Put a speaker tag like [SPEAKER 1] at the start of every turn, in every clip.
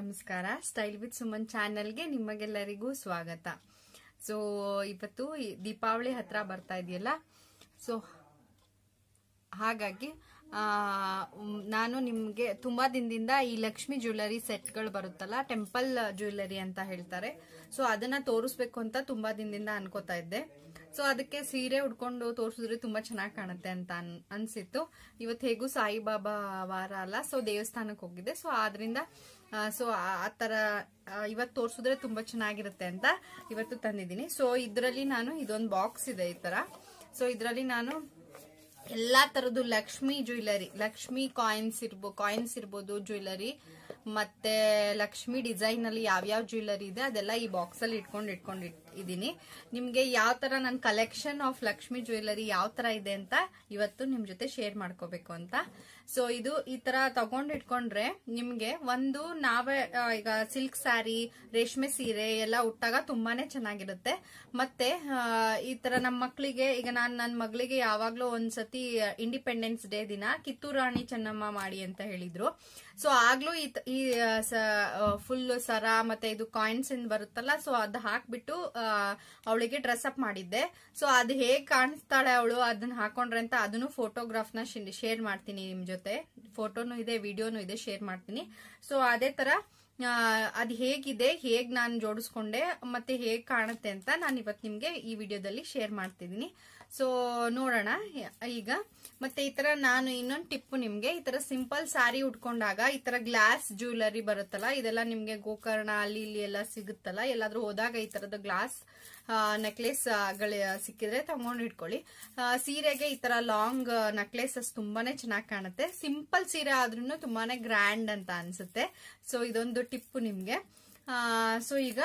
[SPEAKER 1] ನಮಸ್ಕಾರ style with Suman ಚಾನೆಲ್ಗೆ ನಿಮಗೆಲ್ಲರಿಗೂ ಸ್ವಾಗತ ಸೊ ಇವತ್ತು ದೀಪಾವಳಿ ಹತ್ರ ಬರ್ತಾ ಇದೆಯಲ್ಲ ಸೊ ಹಾಗಾಗಿ ನಾನು ನಿಮಗೆ ತುಂಬಾ ದಿನದಿಂದ ಈ ಲಕ್ಷ್ಮಿ ಜ್ಯುವೆಲರಿ ಸೆಟ್ಗಳು ಬರುತ್ತಲ್ಲ ಟೆಂಪಲ್ ಜ್ಯುವೆಲ್ಲರಿ ಅಂತ ಹೇಳ್ತಾರೆ ಸೊ ಅದನ್ನ ತೋರಿಸ್ಬೇಕು ಅಂತ ತುಂಬಾ ದಿನದಿಂದ ಅನ್ಕೋತಾ ಇದ್ದೆ ಸೊ ಅದಕ್ಕೆ ಸೀರೆ ಉಡ್ಕೊಂಡು ತೋರಿಸಿದ್ರೆ ತುಂಬಾ ಚೆನ್ನಾಗಿ ಕಾಣುತ್ತೆ ಅಂತ ಅನ್ಸಿತ್ತು ಇವತ್ತು ಹೇಗೂ ಸಾಯಿಬಾಬಾ ವಾರ ಅಲ್ಲ ಸೊ ದೇವಸ್ಥಾನಕ್ಕೆ ಹೋಗಿದ್ದೆ ಸೊ ಆದ್ರಿಂದ ಸೊ ಆ ಥರ ಇವತ್ತು ತೋರಿಸಿದ್ರೆ ತುಂಬ ಚೆನ್ನಾಗಿರುತ್ತೆ ಅಂತ ಇವತ್ತು ತಂದಿದ್ದೀನಿ ಸೊ ಇದರಲ್ಲಿ ನಾನು ಇದೊಂದು ಬಾಕ್ಸ್ ಇದೆ ಈ ಥರ ಸೊ ಇದರಲ್ಲಿ ನಾನು ಎಲ್ಲಾ ತರದ್ದು ಲಕ್ಷ್ಮಿ ಜ್ಯುವೆಲರಿ ಲಕ್ಷ್ಮಿ ಕಾಯಿನ್ಸ್ ಇರ್ಬೋದು ಕಾಯಿನ್ಸ್ ಇರ್ಬೋದು ಜ್ಯುವೆಲರಿ ಮತ್ತೆ ಲಕ್ಷ್ಮಿ ಡಿಸೈನ್ ಅಲ್ಲಿ ಯಾವ್ಯಾವ ಜ್ಯುವೆಲರಿ ಇದೆ ಅದೆಲ್ಲ ಈ ಬಾಕ್ಸ್ ಅಲ್ಲಿ ಇಟ್ಕೊಂಡು ಇಟ್ಕೊಂಡು ಇದ್ದೀನಿ ನಿಮಗೆ ಯಾವ ಥರ ನನ್ನ ಕಲೆಕ್ಷನ್ ಆಫ್ ಲಕ್ಷ್ಮಿ ಜ್ಯುವೆಲ್ಲರಿ ಯಾವ ತರ ಇದೆ ಅಂತ ಇವತ್ತು ನಿಮ್ಮ ಜೊತೆ ಶೇರ್ ಮಾಡ್ಕೋಬೇಕು ಅಂತ ಸೊ ಇದು ಈ ಥರ ತಗೊಂಡಿಟ್ಕೊಂಡ್ರೆ ನಿಮಗೆ ಒಂದು ನಾವೇ ಈಗ ಸಿಲ್ಕ್ ಸ್ಯಾರಿ ರೇಷ್ಮೆ ಸೀರೆ ಎಲ್ಲ ಉಟ್ಟಾಗ ತುಂಬಾನೇ ಚೆನ್ನಾಗಿರುತ್ತೆ ಮತ್ತೆ ಈ ಥರ ನಮ್ಮ ಮಕ್ಕಳಿಗೆ ಈಗ ನಾನು ನನ್ನ ಮಗಳಿಗೆ ಯಾವಾಗಲೂ ಒಂದ್ಸತಿ ಇಂಡಿಪೆಂಡೆನ್ಸ್ ಡೇ ದಿನ ಕಿತ್ತೂರು ರಾಣಿ ಚೆನ್ನಮ್ಮ ಮಾಡಿ ಅಂತ ಹೇಳಿದ್ರು ಸೊ ಆಗ್ಲೂ ಈ ಫುಲ್ ಸರ ಮತ್ತೆ ಇದು ಕಾಯಿನ್ಸ್ ಇಂದ ಬರುತ್ತಲ್ಲ ಸೊ ಅದ್ ಹಾಕ್ಬಿಟ್ಟು ಅವಳಿಗೆ ಡ್ರೆಸ್ ಅಪ್ ಮಾಡಿದ್ದೆ ಸೊ ಅದು ಹೇಗ್ ಕಾಣಿಸ್ತಾಳೆ ಅವಳು ಅದನ್ನ ಹಾಕೊಂಡ್ರೆ ಅಂತ ಅದನ್ನು ಫೋಟೋಗ್ರಾಫ್ ನ ಶೇರ್ ಮಾಡ್ತೀನಿ ನಿಮ್ ಜೊತೆ ಫೋಟೋನು ಇದೆ ವಿಡಿಯೋನು ಇದೆ ಶೇರ್ ಮಾಡ್ತೀನಿ ಸೊ ಅದೇ ತರ ಅದ್ ಹೇಗಿದೆ ಹೇಗ್ ನಾನು ಜೋಡಿಸ್ಕೊಂಡೆ ಮತ್ತೆ ಹೇಗ್ ಕಾಣುತ್ತೆ ಅಂತ ನಾನು ಇವತ್ತು ನಿಮ್ಗೆ ಈ ವಿಡಿಯೋದಲ್ಲಿ ಶೇರ್ ಮಾಡ್ತಿದ್ದೀನಿ ಸೊ ನೋಡೋಣ ಈಗ ಮತ್ತೆ ಈ ತರ ನಾನು ಇನ್ನೊಂದು ಟಿಪ್ಪು ನಿಮ್ಗೆ ಈ ತರ ಸಿಂಪಲ್ ಸ್ಯಾರಿ ಉಟ್ಕೊಂಡಾಗ ಈ ತರ ಗ್ಲಾಸ್ ಜ್ಯುವೆಲರಿ ಬರುತ್ತಲ್ಲ ಇದೆಲ್ಲ ನಿಮ್ಗೆ ಗೋಕರ್ಣ ಅಲ್ಲಿ ಇಲ್ಲಿ ಎಲ್ಲ ಸಿಗುತ್ತಲ್ಲ ಎಲ್ಲಾದ್ರೂ ಹೋದಾಗ ಈ ತರದ ಗ್ಲಾಸ್ ನೆಕ್ಲೆಸ್ ಸಿಕ್ಕಿದ್ರೆ ತಗೊಂಡು ಇಟ್ಕೊಳ್ಳಿ ಸೀರೆಗೆ ಈ ತರ ಲಾಂಗ್ ನೆಕ್ಲೆಸ್ ತುಂಬಾನೇ ಚೆನ್ನಾಗಿ ಕಾಣುತ್ತೆ ಸಿಂಪಲ್ ಸೀರೆ ಆದ್ರೂ ತುಂಬಾನೇ ಗ್ರ್ಯಾಂಡ್ ಅಂತ ಅನ್ಸುತ್ತೆ ಸೊ ಇದೊಂದು ಟಿಪ್ಪು ನಿಮ್ಗೆ ಸೊ ಈಗ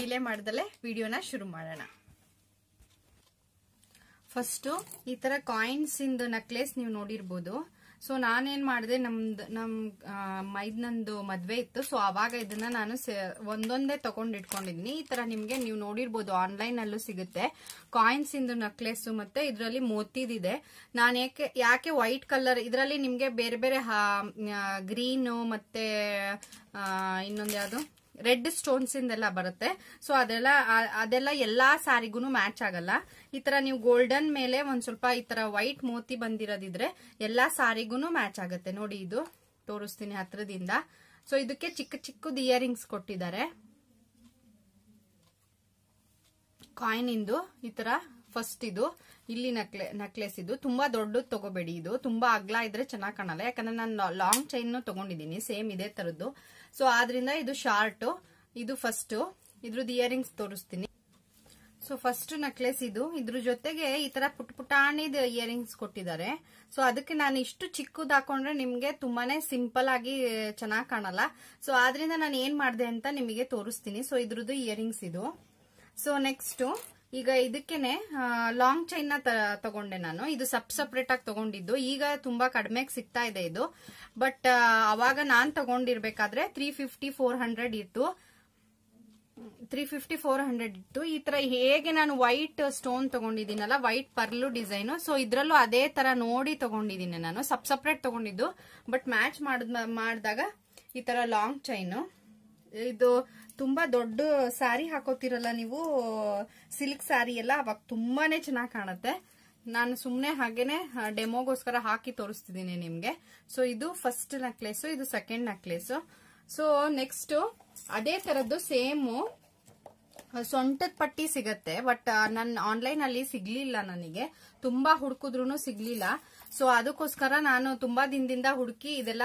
[SPEAKER 1] ಡಿಲೇ ಮಾಡ್ದಲೇ ವಿಡಿಯೋನ ಶುರು ಮಾಡೋಣ ಫಸ್ಟ್ ಈ ತರ ಕಾಯಿನ್ಸ್ ಇಂದ ನೆಕ್ಲೆಸ್ ನೀವು ನೋಡಿರ್ಬೋದು ಸೊ ನಾನೇನ್ ಮಾಡಿದೆ ನಮ್ದು ನಮ್ ನಂದು ಮದ್ವೆ ಇತ್ತು ಸೊ ಅವಾಗ ಇದನ್ನ ನಾನು ಒಂದೊಂದೇ ತಗೊಂಡ್ ಈ ತರ ನಿಮ್ಗೆ ನೀವು ನೋಡಿರ್ಬೋದು ಆನ್ಲೈನ್ ಅಲ್ಲೂ ಸಿಗುತ್ತೆ ಕಾಯಿನ್ಸ್ ಇಂದು ನೆಕ್ಲೆಸ್ ಮತ್ತೆ ಇದರಲ್ಲಿ ಮೋತಿದಿದೆ ನಾನು ಯಾಕೆ ಯಾಕೆ ವೈಟ್ ಕಲರ್ ಇದರಲ್ಲಿ ನಿಮ್ಗೆ ಬೇರೆ ಬೇರೆ ಗ್ರೀನು ಮತ್ತೆ ಇನ್ನೊಂದು ಯಾವ್ದು ರೆಡ್ ಸ್ಟೋನ್ಸ್ ಇಂದೆಲ್ಲ ಬರುತ್ತೆ ಸೊ ಅದೆಲ್ಲ ಅದೆಲ್ಲ ಎಲ್ಲಾ ಸಾರಿಗೂ ಮ್ಯಾಚ್ ಆಗಲ್ಲ ಈ ತರ ನೀವು ಗೋಲ್ಡನ್ ಮೇಲೆ ಒಂದ್ ಸ್ವಲ್ಪ ಈ ತರ ವೈಟ್ ಮೋತಿ ಬಂದಿರೋದಿದ್ರೆ ಎಲ್ಲಾ ಸಾರಿಗೂ ಮ್ಯಾಚ್ ಆಗುತ್ತೆ ನೋಡಿ ಇದು ತೋರಿಸ್ತೀನಿ ಹತ್ರದಿಂದ ಸೊ ಇದಕ್ಕೆ ಚಿಕ್ಕ ಚಿಕ್ಕದ ಇಯರಿಂಗ್ಸ್ ಕೊಟ್ಟಿದ್ದಾರೆ ಕಾಯಿನ್ ಇಂದು ಈ ತರ ಫಸ್ಟ್ ಇದು ಇಲ್ಲಿ ನಕ್ಲೆ ನಕ್ಲೆಸ್ ಇದು ತುಂಬಾ ದೊಡ್ಡದು ತಗೋಬೇಡಿ ಇದು ತುಂಬಾ ಅಗ್ಲ ಇದ್ರೆ ಚೆನ್ನಾಗಿ ಕಾಣಲ್ಲ ಯಾಕಂದ್ರೆ ನಾನು ಲಾಂಗ್ ಚೈನ್ ತಗೊಂಡಿದ್ದೀನಿ ಸೇಮ್ ಇದೇ ತರದ್ದು ಸೊ ಆದ್ರಿಂದ ಇದು ಶಾರ್ಟ್ ಇದು ಫಸ್ಟ್ ಇದ್ರದ್ದು ಇಯರಿಂಗ್ಸ್ ತೋರಿಸ್ತೀನಿ ಸೊ ಫಸ್ಟ್ ನೆಕ್ಲೆಸ್ ಇದು ಇದ್ರ ಜೊತೆಗೆ ಈ ತರ ಪುಟ್ ಪುಟಾಣಿದ ಇಯರಿಂಗ್ಸ್ ಕೊಟ್ಟಿದ್ದಾರೆ ಸೊ ಅದಕ್ಕೆ ನಾನು ಇಷ್ಟು ಚಿಕ್ಕದ್ ಹಾಕೊಂಡ್ರೆ ನಿಮ್ಗೆ ತುಂಬಾನೇ ಸಿಂಪಲ್ ಆಗಿ ಚೆನ್ನಾಗಿ ಕಾಣಲ್ಲ ಸೊ ಆದ್ರಿಂದ ನಾನು ಏನ್ ಮಾಡಿದೆ ಅಂತ ನಿಮಗೆ ತೋರಿಸ್ತೀನಿ ಸೊ ಇದ್ರದ್ದು ಇಯರಿಂಗ್ಸ್ ಇದು ಸೊ ನೆಕ್ಸ್ಟ್ ಈಗ ಇದಕ್ಕೇನೆ ಲಾಂಗ್ ಚೈನ್ ನ ತಗೊಂಡೆ ನಾನು ಇದು ಸಬ್ ಸಪ್ರೇಟ್ ಆಗಿ ತಗೊಂಡಿದ್ದು ಈಗ ತುಂಬಾ ಕಡಿಮೆಗೆ ಸಿಗ್ತಾ ಇದೆ ಇದು ಬಟ್ ಅವಾಗ ನಾನ್ ತಗೊಂಡಿರ್ಬೇಕಾದ್ರೆ ತ್ರೀ ಫಿಫ್ಟಿ ಫೋರ್ ಹಂಡ್ರೆಡ್ ಇತ್ತು ತ್ರೀ ಫಿಫ್ಟಿ ಫೋರ್ ಹಂಡ್ರೆಡ್ ಇತ್ತು ಈ ತರ ಹೇಗೆ ನಾನು ವೈಟ್ ಸ್ಟೋನ್ ತಗೊಂಡಿದ್ದೀನಲ್ಲ ವೈಟ್ ಪರ್ಲು ಡಿಸೈನ್ ಸೊ ಇದ್ರಲ್ಲೂ ಅದೇ ತರ ನೋಡಿ ತಗೊಂಡಿದ್ದೀನಿ ನಾನು ಸಬ್ ಸಪ್ರೇಟ್ ತಗೊಂಡಿದ್ದು ಬಟ್ ಮ್ಯಾಚ್ ಮಾಡಿದಾಗ ಈ ತರ ಲಾಂಗ್ ಚೈನ್ ಇದು ತುಂಬಾ ದೊಡ್ಡ ಸ್ಯಾರಿ ಹಾಕೋತಿರಲ್ಲ ನೀವು ಸಿಲ್ಕ್ ಸ್ಯಾರಿ ಎಲ್ಲ ಅವಾಗ ತುಂಬಾನೇ ಚೆನ್ನಾಗಿ ಕಾಣುತ್ತೆ ನಾನು ಸುಮ್ಮನೆ ಹಾಗೇನೆ ಡೆಮೋಗೋಸ್ಕರ ಹಾಕಿ ತೋರಿಸ್ತಿದ್ದೀನಿ ನಿಮಗೆ ಸೊ ಇದು ಫಸ್ಟ್ ನೆಕ್ಲೆಸ್ ಇದು ಸೆಕೆಂಡ್ ನೆಕ್ಲೇಸ್ ಸೊ ನೆಕ್ಸ್ಟ್ ಅದೇ ತರದ್ದು ಸೇಮು ಸೊಂಟದ ಪಟ್ಟಿ ಸಿಗತ್ತೆ ಬಟ್ ನನ್ನ ಆನ್ಲೈನ್ ಅಲ್ಲಿ ಸಿಗ್ಲಿಲ್ಲ ನನಗೆ ತುಂಬಾ ಹುಡುಕಿದ್ರು ಸಿಗ್ಲಿಲ್ಲ ಸೊ ಅದಕ್ಕೋಸ್ಕರ ನಾನು ತುಂಬಾ ದಿನದಿಂದ ಹುಡುಕಿ ಇದೆಲ್ಲ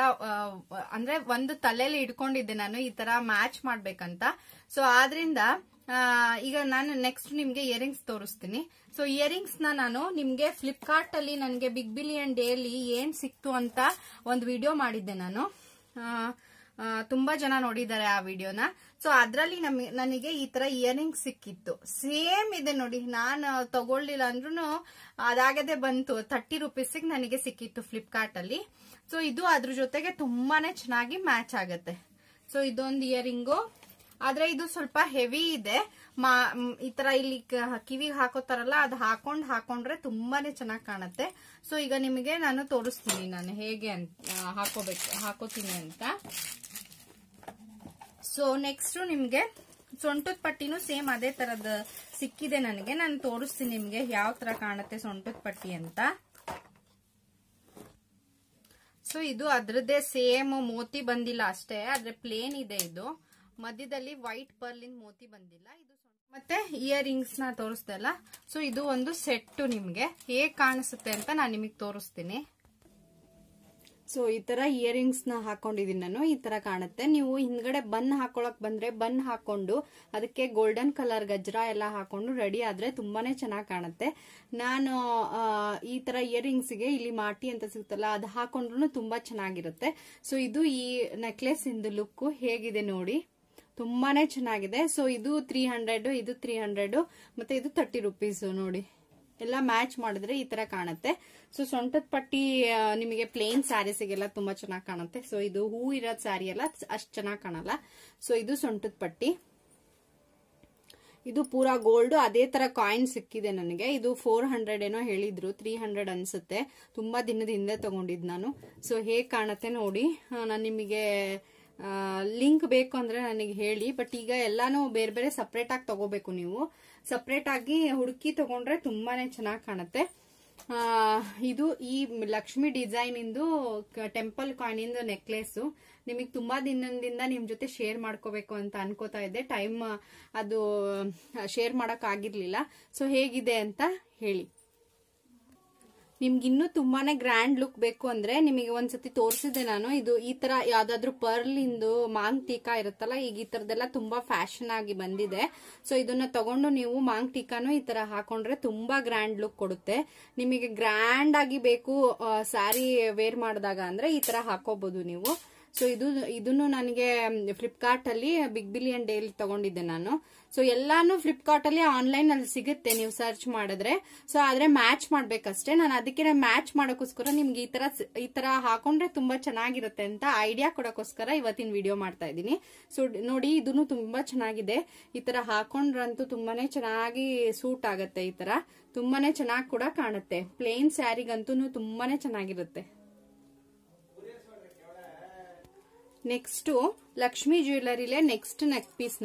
[SPEAKER 1] ಅಂದ್ರೆ ಒಂದು ತಲೆಯಲ್ಲಿ ಇಟ್ಕೊಂಡಿದ್ದೆ ನಾನು ಈ ತರ ಮ್ಯಾಚ್ ಮಾಡ್ಬೇಕಂತ ಸೊ ಆದ್ರಿಂದ ಈಗ ನಾನು ನೆಕ್ಸ್ಟ್ ನಿಮ್ಗೆ ಇಯರಿಂಗ್ಸ್ ತೋರಿಸ್ತೀನಿ ಸೊ ಇಯರಿಂಗ್ಸ್ ನ ನಾನು ನಿಮ್ಗೆ ಫ್ಲಿಪ್ಕಾರ್ಟ್ ಅಲ್ಲಿ ನನಗೆ ಬಿಗ್ ಬಿಲಿಯನ್ ಡೇಲಿ ಏನ್ ಸಿಕ್ತು ಅಂತ ಒಂದು ವಿಡಿಯೋ ಮಾಡಿದ್ದೆ ನಾನು ತುಂಬಾ ಜನ ನೋಡಿದ್ದಾರೆ ಆ ವಿಡಿಯೋನ ಸೊ ಅದ್ರಲ್ಲಿ ನನಗೆ ಈ ತರ ಇಯರಿಂಗ್ ಸಿಕ್ಕಿತ್ತು ಸೇಮ್ ಇದೆ ನೋಡಿ ನಾನು ತಗೊಳ್ಲಿಲ್ಲ ಅಂದ್ರೂ ಅದಾಗದೆ ಬಂತು ಥರ್ಟಿ ರುಪೀಸ್ ನನಗೆ ಸಿಕ್ಕಿತ್ತು ಫ್ಲಿಪ್ಕಾರ್ಟ್ ಅಲ್ಲಿ ಸೊ ಇದು ಅದ್ರ ಜೊತೆಗೆ ತುಂಬಾನೇ ಚೆನ್ನಾಗಿ ಮ್ಯಾಚ್ ಆಗುತ್ತೆ ಸೊ ಇದೊಂದು ಇಯರಿಂಗು ಆದ್ರೆ ಇದು ಸ್ವಲ್ಪ ಹೆವಿ ಇದೆ ಮಾ ಈ ತರ ಇಲ್ಲಿ ಕಿವಿಗೆ ಹಾಕೋತಾರಲ್ಲ ಅದು ಹಾಕೊಂಡ್ ಹಾಕೊಂಡ್ರೆ ತುಂಬಾನೇ ಚೆನ್ನಾಗಿ ಕಾಣುತ್ತೆ ಸೊ ಈಗ ನಿಮಗೆ ನಾನು ತೋರಿಸ್ತೀನಿ ನಾನು ಹೇಗೆ ಅಂತ ಹಾಕೋಬೇಕು ಹಾಕೋತೀನಿ ಅಂತ ಸೊ ನೆಕ್ಸ್ಟ್ ನಿಮಗೆ ಸೊಂಟದ ಪಟ್ಟಿನೂ ಸೇಮ್ ಅದೇ ತರದ ಸಿಕ್ಕಿದೆ ನನಗೆ ನಾನು ತೋರಿಸ್ತೀನಿ ನಿಮಗೆ ಯಾವ ತರ ಕಾಣುತ್ತೆ ಸೊಂಟದ ಪಟ್ಟಿ ಅಂತ ಸೊ ಇದು ಅದ್ರದ್ದೇ ಸೇಮ್ ಮೋತಿ ಬಂದಿಲ್ಲ ಅಷ್ಟೇ ಆದ್ರೆ ಪ್ಲೇನ್ ಇದೆ ಇದು ಮಧ್ಯದಲ್ಲಿ ವೈಟ್ ಪರ್ಲಿನ್ ಮೋತಿ ಬಂದಿಲ್ಲ ಇದು ಮತ್ತೆ ರಿಂಗ್ಸ್ ನ ತೋರಿಸ್ದಲ್ಲ ಸೊ ಇದು ಒಂದು ಸೆಟ್ ನಿಮ್ಗೆ ಹೇಗ್ ಕಾಣಿಸುತ್ತೆ ಅಂತ ನಾನು ನಿಮಗೆ ತೋರಿಸ್ತೀನಿ ಸೊ ಈ ತರ ಇಯರಿಂಗ್ಸ್ ನ ಹಾಕೊಂಡಿದೀನಿ ನಾನು ಈ ತರ ಕಾಣುತ್ತೆ ನೀವು ಹಿಂದ್ಗಡೆ ಬನ್ ಹಾಕೊಳಕ್ ಬಂದ್ರೆ ಬನ್ ಹಾಕೊಂಡು ಅದಕ್ಕೆ ಗೋಲ್ಡನ್ ಕಲರ್ ಗಜ್ರ ಎಲ್ಲ ಹಾಕೊಂಡು ರೆಡಿ ಆದ್ರೆ ತುಂಬಾನೇ ಚೆನ್ನಾಗಿ ಕಾಣುತ್ತೆ ನಾನು ಈ ತರ ಇಯರಿಂಗ್ಸ್ ಗೆ ಇಲ್ಲಿ ಮಾಟಿ ಅಂತ ಸಿಗುತ್ತಲ್ಲ ಅದ್ ಹಾಕೊಂಡ್ರು ತುಂಬಾ ಚೆನ್ನಾಗಿರುತ್ತೆ ಸೊ ಇದು ಈ ನೆಕ್ಲೆಸ್ ಇಂದ ಲುಕ್ ಹೇಗಿದೆ ನೋಡಿ ತುಂಬಾನೇ ಚೆನ್ನಾಗಿದೆ ಸೊ ಇದು ತ್ರೀ ಇದು ತ್ರೀ ಮತ್ತೆ ಇದು ತರ್ಟಿ ರುಪೀಸ್ ನೋಡಿ ಎಲ್ಲ ಮ್ಯಾಚ್ ಮಾಡಿದ್ರೆ ಈ ತರ ಕಾಣುತ್ತೆ ಸೊ ಸೊಂಟದ ಪಟ್ಟಿ ನಿಮಗೆ ಪ್ಲೇನ್ ಸ್ಯಾರೀಸಿಗೆಲ್ಲ ತುಂಬಾ ಚೆನ್ನಾಗಿ ಕಾಣುತ್ತೆ ಸೊ ಇದು ಹೂ ಇರೋದ್ ಸ್ಯಾರಿ ಎಲ್ಲ ಅಷ್ಟು ಚೆನ್ನಾಗಿ ಕಾಣಲ್ಲ ಸೊ ಇದು ಸೊಂಟದ ಪಟ್ಟಿ ಇದು ಪೂರಾ ಗೋಲ್ಡ್ ಅದೇ ತರ ಕಾಯಿನ್ ಸಿಕ್ಕಿದೆ ನನಗೆ ಇದು ಫೋರ್ ಹಂಡ್ರೆಡ್ ಏನೋ ಹೇಳಿದ್ರು ತ್ರೀ ಹಂಡ್ರೆಡ್ ಅನ್ಸುತ್ತೆ ತುಂಬಾ ದಿನದ ಹಿಂದೆ ತಗೊಂಡಿದ್ ನಾನು ಸೊ ಹೇಗ್ ಕಾಣತ್ತೆ ನೋಡಿ ನಾನು ನಿಮಗೆ ಲಿಂಕ್ ಬೇಕು ಅಂದ್ರೆ ನನಗೆ ಹೇಳಿ ಬಟ್ ಈಗ ಎಲ್ಲಾನು ಬೇರೆ ಬೇರೆ ಸಪ್ರೇಟ್ ಆಗಿ ತಗೋಬೇಕು ನೀವು ಸಪ್ರೇಟ್ ಆಗಿ ಹುಡುಕಿ ತಗೊಂಡ್ರೆ ತುಂಬಾನೇ ಚೆನ್ನಾಗಿ ಕಾಣುತ್ತೆ ಇದು ಈ ಲಕ್ಷ್ಮಿ ಡಿಸೈನ್ ಇಂದು ಟೆಂಪಲ್ ಕಾಯಿನ್ ನೆಕ್ಲೆಸ್ ನಿಮಗೆ ತುಂಬಾ ದಿನದಿಂದ ನಿಮ್ ಜೊತೆ ಶೇರ್ ಮಾಡ್ಕೋಬೇಕು ಅಂತ ಅನ್ಕೋತಾ ಇದ್ದೆ ಟೈಮ್ ಅದು ಶೇರ್ ಮಾಡಕ್ ಆಗಿರ್ಲಿಲ್ಲ ಸೊ ಹೇಗಿದೆ ಅಂತ ಹೇಳಿ ನಿಮ್ಗೆ ಇನ್ನೂ ತುಂಬಾನೇ ಗ್ರ್ಯಾಂಡ್ ಲುಕ್ ಬೇಕು ಅಂದ್ರೆ ನಿಮಗೆ ಒಂದ್ಸತಿ ತೋರಿಸಿದೆ ನಾನು ಇದು ಈ ತರ ಯಾವ್ದಾದ್ರು ಪರ್ಲ್ ಇಂದು ಮಾಂಗ್ ಟೀಕಾ ಇರುತ್ತಲ್ಲ ಈಗ ಈ ತರದೆಲ್ಲ ತುಂಬಾ ಫ್ಯಾಷನ್ ಆಗಿ ಬಂದಿದೆ ಸೊ ಇದನ್ನ ತಗೊಂಡು ನೀವು ಮಾಂಗ್ ಟೀಕಾನು ಈ ತರ ಹಾಕೊಂಡ್ರೆ ತುಂಬಾ ಗ್ರ್ಯಾಂಡ್ ಲುಕ್ ಕೊಡುತ್ತೆ ನಿಮಗೆ ಗ್ರ್ಯಾಂಡ್ ಆಗಿ ಬೇಕು ಸ್ಯಾರಿ ವೇರ್ ಮಾಡಿದಾಗ ಅಂದ್ರೆ ಈ ತರ ಹಾಕೋಬಹುದು ನೀವು ಸೊ ಇದು ಇದನ್ನು ನನಗೆ ಫ್ಲಿಪ್ಕಾರ್ಟಲ್ಲಿ ಬಿಗ್ ಬಿಲಿಯನ್ ಡೇಲಿ ತಗೊಂಡಿದ್ದೆ ನಾನು ಸೊ ಎಲ್ಲಾನು ಆನ್ಲೈನ್ ಅಲ್ಲಿ ಸಿಗುತ್ತೆ ನೀವು ಸರ್ಚ್ ಮಾಡಿದ್ರೆ ಸೊ ಆದ್ರೆ ಮ್ಯಾಚ್ ಮಾಡ್ಬೇಕಷ್ಟೇ ನಾನು ಅದಕ್ಕೆ ಮ್ಯಾಚ್ ಮಾಡೋಕ್ಕೋಸ್ಕರ ನಿಮ್ಗೆ ಈ ತರ ಈ ತರ ಹಾಕೊಂಡ್ರೆ ತುಂಬಾ ಚೆನ್ನಾಗಿರುತ್ತೆ ಅಂತ ಐಡಿಯಾ ಕೊಡೋಕ್ಕೋಸ್ಕರ ಇವತ್ತಿನ ವಿಡಿಯೋ ಮಾಡ್ತಾ ಇದ್ದೀನಿ ಸೊ ನೋಡಿ ಇದನ್ನು ತುಂಬಾ ಚೆನ್ನಾಗಿದೆ ಈ ತರ ಹಾಕೊಂಡ್ರಂತೂ ತುಂಬಾನೇ ಚೆನ್ನಾಗಿ ಸೂಟ್ ಆಗುತ್ತೆ ಈ ತರ ತುಂಬಾನೇ ಚೆನ್ನಾಗಿ ಕೂಡ ಕಾಣುತ್ತೆ ಪ್ಲೇನ್ ಸ್ಯಾರಿಗಂತೂ ತುಂಬಾನೇ ಚೆನ್ನಾಗಿರುತ್ತೆ ನೆಕ್ಸ್ಟು ಲಕ್ಷ್ಮಿ ಜ್ಯುವೆಲರಿಲೇ next neck piece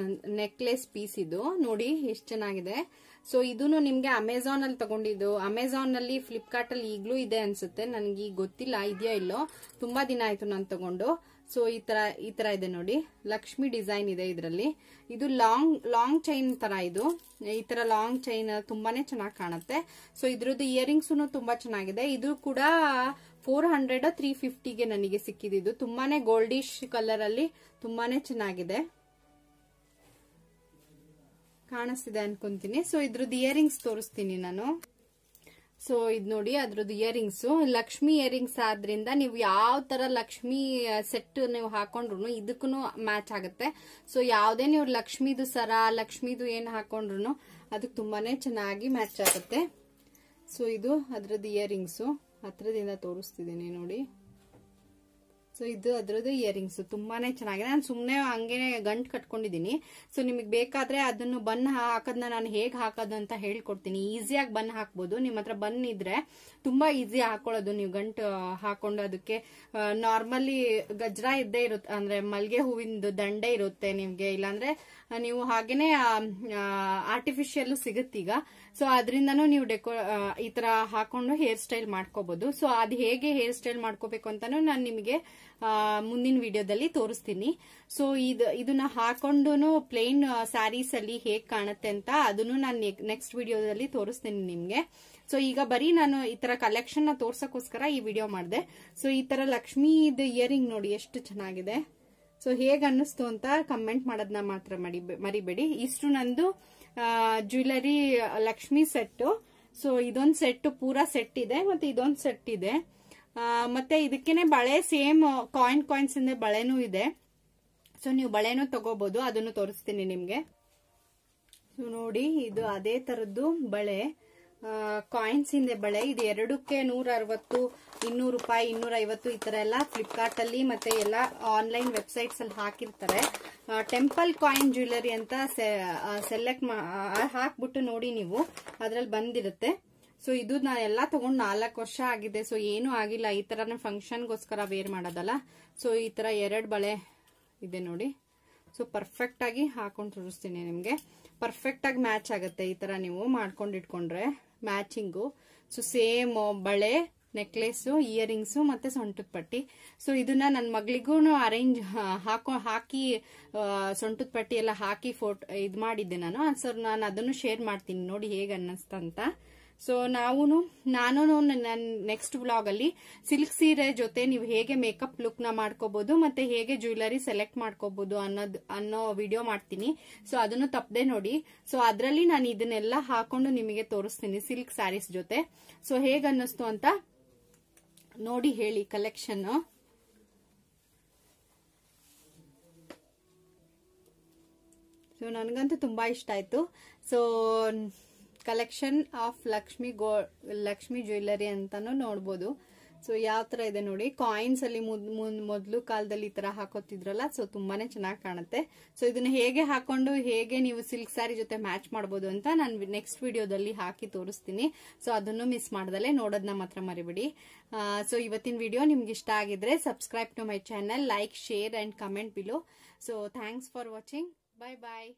[SPEAKER 1] necklace piece ಇದು ನೋಡಿ ಎಷ್ಟು ಚೆನ್ನಾಗಿದೆ ಸೊ ಇದನ್ನು ನಿಮಗೆ ಅಮೆಝಾನ್ ಅಲ್ಲಿ ತಗೊಂಡಿದ್ದು ಅಮೆಝಾನ್ ನಲ್ಲಿ ಫ್ಲಿಪ್ಕಾರ್ಟ್ ಅಲ್ಲಿ ಈಗಲೂ ಇದೆ ಅನ್ಸುತ್ತೆ ನನಗೆ ಗೊತ್ತಿಲ್ಲ ಇದೆಯೋ ಇಲ್ಲೋ ತುಂಬಾ ದಿನ ಆಯ್ತು ನಾನು ತಗೊಂಡು ಸೊ ಈ ತರ ಈ ತರ ಇದೆ ನೋಡಿ ಲಕ್ಷ್ಮಿ ಡಿಸೈನ್ ಇದೆ ಇದರಲ್ಲಿ ಇದು ಲಾಂಗ್ ಲಾಂಗ್ ಚೈನ್ ತರ ಇದು ಈ ತರ ಲಾಂಗ್ ಚೈನ್ ತುಂಬಾನೇ ಚೆನ್ನಾಗಿ ಕಾಣುತ್ತೆ ಸೊ ಇದ್ರದ್ದು ಇಯರಿಂಗ್ಸ್ ತುಂಬಾ ಚೆನ್ನಾಗಿದೆ ಇದು ಕೂಡ ಫೋರ್ ಹಂಡ್ರೆಡ್ ತ್ರೀ ಫಿಫ್ಟಿಗೆ ನನಗೆ ಸಿಕ್ಕಿದ್ದು ತುಂಬಾನೇ ಗೋಲ್ಡಿಶ್ ಕಲರ್ ಅಲ್ಲಿ ತುಂಬಾನೇ ಚೆನ್ನಾಗಿದೆ ಕಾಣಿಸ್ತಿದೆ ಅನ್ಕೊಂತೀನಿ ಸೊ ಇದ್ರದ್ದು ಇಯರಿಂಗ್ಸ್ ತೋರಿಸ್ತೀನಿ ನಾನು ಸೊ ಇದು ನೋಡಿ ಅದ್ರದ್ದು ಇಯರಿಂಗ್ಸ್ ಲಕ್ಷ್ಮಿ ಇಯರಿಂಗ್ಸ್ ಆದ್ರಿಂದ ನೀವು ಯಾವ ತರ ಲಕ್ಷ್ಮಿ ಸೆಟ್ ನೀವು ಹಾಕೊಂಡ್ರು ಇದಕ್ಕೂ ಮ್ಯಾಚ್ ಆಗುತ್ತೆ ಸೊ ಯಾವ್ದೇ ನೀವು ಲಕ್ಷ್ಮಿದು ಸರ ಲಕ್ಷ್ಮಿದು ಏನು ಹಾಕೊಂಡ್ರು ಅದಕ್ಕೆ ತುಂಬಾನೇ ಚೆನ್ನಾಗಿ ಮ್ಯಾಚ್ ಆಗುತ್ತೆ ಸೊ ಇದು ಅದ್ರದ್ದು ಇಯರಿಂಗ್ಸ್ ಹತ್ರದಿಂದ ತೋರಿಸ್ತಿದ್ದೀನಿ ನೋಡಿ ಸೊ ಇದು ಅದ್ರದ್ದು ಇಯರಿಂಗ್ಸ್ ತುಂಬಾನೇ ಚೆನ್ನಾಗಿದೆ ನಾನು ಸುಮ್ಮನೆ ಹಂಗೆ ಗಂಟು ಕಟ್ಕೊಂಡಿದ್ದೀನಿ ಸೊ ನಿಮಗೆ ಬೇಕಾದ್ರೆ ಅದನ್ನು ಬನ್ ಹಾಕೋದನ್ನ ನಾನು ಹೇಗೆ ಹಾಕೋದು ಅಂತ ಹೇಳ್ಕೊಡ್ತೀನಿ ಈಸಿಯಾಗಿ ಬನ್ ಹಾಕ್ಬೋದು ನಿಮ್ಮ ಹತ್ರ ಬನ್ ಇದ್ರೆ ತುಂಬಾ ಈಸಿ ಹಾಕೊಳ್ಳೋದು ನೀವು ಗಂಟು ಹಾಕೊಂಡು ಅದಕ್ಕೆ ನಾರ್ಮಲಿ ಗಜ್ರ ಇದ್ದೇ ಇರುತ್ತೆ ಅಂದ್ರೆ ಮಲ್ಗೆ ಹೂವಿಂದು ದಂಡೆ ಇರುತ್ತೆ ನಿಮಗೆ ಇಲ್ಲಾಂದ್ರೆ ನೀವು ಹಾಗೇನೆ ಆರ್ಟಿಫಿಷಿಯಲ್ ಸಿಗುತ್ತೀಗ ಸೊ ಅದರಿಂದನೂ ನೀವು ಡೆಕೋ ಈ ತರ ಹಾಕೊಂಡು ಹೇರ್ ಸ್ಟೈಲ್ ಮಾಡ್ಕೋಬಹುದು ಸೊ ಅದು ಹೇಗೆ ಹೇರ್ ಸ್ಟೈಲ್ ಮಾಡ್ಕೋಬೇಕು ಅಂತಾನು ನಾನು ನಿಮಗೆ ಮುಂದಿನ ವಿಡಿಯೋದಲ್ಲಿ ತೋರಿಸ್ತೀನಿ ಸೊ ಇದು ಇದನ್ನ ಹಾಕೊಂಡು ಪ್ಲೇನ್ ಸ್ಯಾರೀಸ್ ಅಲ್ಲಿ ಹೇಗ್ ಕಾಣುತ್ತೆ ಅಂತ ಅದನ್ನು ನಾನು ನೆಕ್ಸ್ಟ್ ವಿಡಿಯೋದಲ್ಲಿ ತೋರಿಸ್ತೀನಿ ನಿಮ್ಗೆ ಸೊ ಈಗ ಬರೀ ನಾನು ಈ ತರ ಕಲೆಕ್ಷನ್ ನ ತೋರ್ಸಕ್ಕೋಸ್ಕರ ಈ ವಿಡಿಯೋ ಮಾಡಿದೆ ಸೊ ಈ ತರ ಲಕ್ಷ್ಮೀದ್ ಇಯರಿಂಗ್ ನೋಡಿ ಎಷ್ಟು ಚೆನ್ನಾಗಿದೆ ಸೊ ಹೇಗೆ ಅನ್ನಿಸ್ತು ಅಂತ ಕಮೆಂಟ್ ಮಾಡೋದನ್ನ ಮಾತ್ರ ಮಾಡಿ ಮರಿಬೇಡಿ ಇಷ್ಟು ನಂದು ಜ್ಯುವೆಲರಿ ಲಕ್ಷ್ಮಿ ಸೆಟ್ಟು ಸೊ ಇದೊಂದು ಸೆಟ್ ಪೂರಾ ಸೆಟ್ ಇದೆ ಮತ್ತೆ ಇದೊಂದು ಸೆಟ್ ಇದೆ ಮತ್ತೆ ಇದಕ್ಕೇನೆ ಬಳೆ ಸೇಮ್ ಕಾಯಿನ್ ಕಾಯಿನ್ಸ್ ಇಂದ ಬಳೆನೂ ಇದೆ ಸೊ ನೀವು ಬಳೆನೂ ತಗೋಬಹುದು ಅದನ್ನು ತೋರಿಸ್ತೀನಿ ನಿಮ್ಗೆ ನೋಡಿ ಇದು ಅದೇ ತರದ್ದು ಬಳೆ ಕಾಯಿನ್ಸ್ ಹಿಂದೆ ಬಳೆ ಇದು ಎರಡಕ್ಕೆ ನೂರ ಅರವತ್ತು ಇನ್ನೂರು ರೂಪಾಯಿ ಇನ್ನೂರ ಐವತ್ತು ಈ ತರ ಎಲ್ಲ ಫ್ಲಿಪ್ಕಾರ್ಟ್ ಅಲ್ಲಿ ಮತ್ತೆ ಎಲ್ಲ ಆನ್ಲೈನ್ ವೆಬ್ಸೈಟ್ಸ್ ಅಲ್ಲಿ ಹಾಕಿರ್ತಾರೆ ಟೆಂಪಲ್ ಕಾಯಿನ್ ಜ್ಯುವೆಲರಿ ಅಂತ ಸೆಲೆಕ್ಟ್ ಹಾಕ್ಬಿಟ್ಟು ನೋಡಿ ನೀವು ಅದ್ರಲ್ಲಿ ಬಂದಿರುತ್ತೆ ಸೊ ಇದು ನಾನು ಎಲ್ಲ ತಗೊಂಡ್ ನಾಲ್ಕು ವರ್ಷ ಆಗಿದೆ ಸೊ ಏನು ಆಗಿಲ್ಲ ಈ ತರ ಫಂಕ್ಷನ್ಗೋಸ್ಕರ ವೇರ್ ಮಾಡೋದಲ್ಲ ಸೊ ಈ ತರ ಎರಡು ಬಳೆ ಇದೆ ನೋಡಿ ಸೊ ಪರ್ಫೆಕ್ಟ್ ಆಗಿ ಹಾಕೊಂಡು ತೋರಿಸ್ತೀನಿ ನಿಮಗೆ ಪರ್ಫೆಕ್ಟ್ ಆಗಿ ಮ್ಯಾಚ್ ಆಗುತ್ತೆ ಈ ತರ ನೀವು ಮಾಡ್ಕೊಂಡಿಟ್ಕೊಂಡ್ರೆ ಮ್ಯಾಚಿಂಗು ಸೊ ಸೇಮ್ ಬಳೆ ನೆಕ್ಲೆಸ್ಸು ಇಯರಿಂಗ್ಸು ಮತ್ತು ಸೊಂಟದ ಪಟ್ಟಿ ಸೊ ಇದನ್ನ ನನ್ನ ಮಗಳಿಗೂ ಅರೇಂಜ್ ಹಾಕೋ ಹಾಕಿ ಸೊಂಟದ ಪಟ್ಟಿ ಎಲ್ಲ ಹಾಕಿ ಫೋಟೋ ಇದು ಮಾಡಿದ್ದೆ ನಾನು ಸರ್ ನಾನು ಅದನ್ನು ಶೇರ್ ಮಾಡ್ತೀನಿ ನೋಡಿ ಹೇಗೆ ಅನ್ನಿಸ್ತಂತ ಸೊ ನಾವು ನಾನು ನನ್ನ ನೆಕ್ಸ್ಟ್ ಅಲ್ಲಿ ಸಿಲ್ಕ್ ಸೀರೆ ಜೊತೆ ನೀವು ಹೇಗೆ ಮೇಕಪ್ ಲುಕ್ ನ ಮಾಡ್ಕೋಬಹುದು ಮತ್ತೆ ಹೇಗೆ ಜ್ಯುವೆಲರಿ ಸೆಲೆಕ್ಟ್ ಮಾಡ್ಕೋಬಹುದು ಅನ್ನೋದು ಅನ್ನೋ ವಿಡಿಯೋ ಮಾಡ್ತೀನಿ ಸೊ ಅದನ್ನು ತಪ್ಪದೆ ನೋಡಿ ಸೊ ಅದರಲ್ಲಿ ನಾನು ಇದನ್ನೆಲ್ಲ ಹಾಕೊಂಡು ನಿಮಗೆ ತೋರಿಸ್ತೀನಿ ಸಿಲ್ಕ್ ಸ್ಯಾರೀಸ್ ಜೊತೆ ಸೊ ಹೇಗೆ ಅನ್ನಿಸ್ತು ಅಂತ ನೋಡಿ ಹೇಳಿ ಕಲೆಕ್ಷನ್ ಸೊ ನನಗಂತೂ ತುಂಬಾ ಇಷ್ಟ ಆಯ್ತು so collection of Lakshmi go Lakshmi jewellery ಅಂತಾನು ನೋಡ್ಬೋದು ಸೊ ಯಾವ ತರ ಇದೆ ನೋಡಿ ಕಾಯಿನ್ಸ್ ಅಲ್ಲಿ ಮೊದಲು ಕಾಲದಲ್ಲಿ ಈ ತರ ಹಾಕೋತಿದ್ರಲ್ಲ ಸೊ ತುಂಬಾನೇ ಚೆನ್ನಾಗಿ ಕಾಣುತ್ತೆ ಸೊ ಇದನ್ನ ಹೇಗೆ ಹಾಕೊಂಡು ಹೇಗೆ ನೀವು ಸಿಲ್ಕ್ ಸ್ಯಾರಿ ಜೊತೆ ಮ್ಯಾಚ್ ಮಾಡಬಹುದು ಅಂತ ನಾನು ನೆಕ್ಸ್ಟ್ ವಿಡಿಯೋದಲ್ಲಿ ಹಾಕಿ ತೋರಿಸ್ತೀನಿ ಸೊ ಅದನ್ನು ಮಿಸ್ ಮಾಡ್ದಲೆ ನೋಡೋದನ್ನ ಮಾತ್ರ ಮರಿಬಿಡಿ ಸೊ ಇವತ್ತಿನ ವಿಡಿಯೋ ನಿಮ್ಗೆ ಇಷ್ಟ ಆಗಿದ್ರೆ subscribe to my channel like share and comment below so thanks for watching bye bye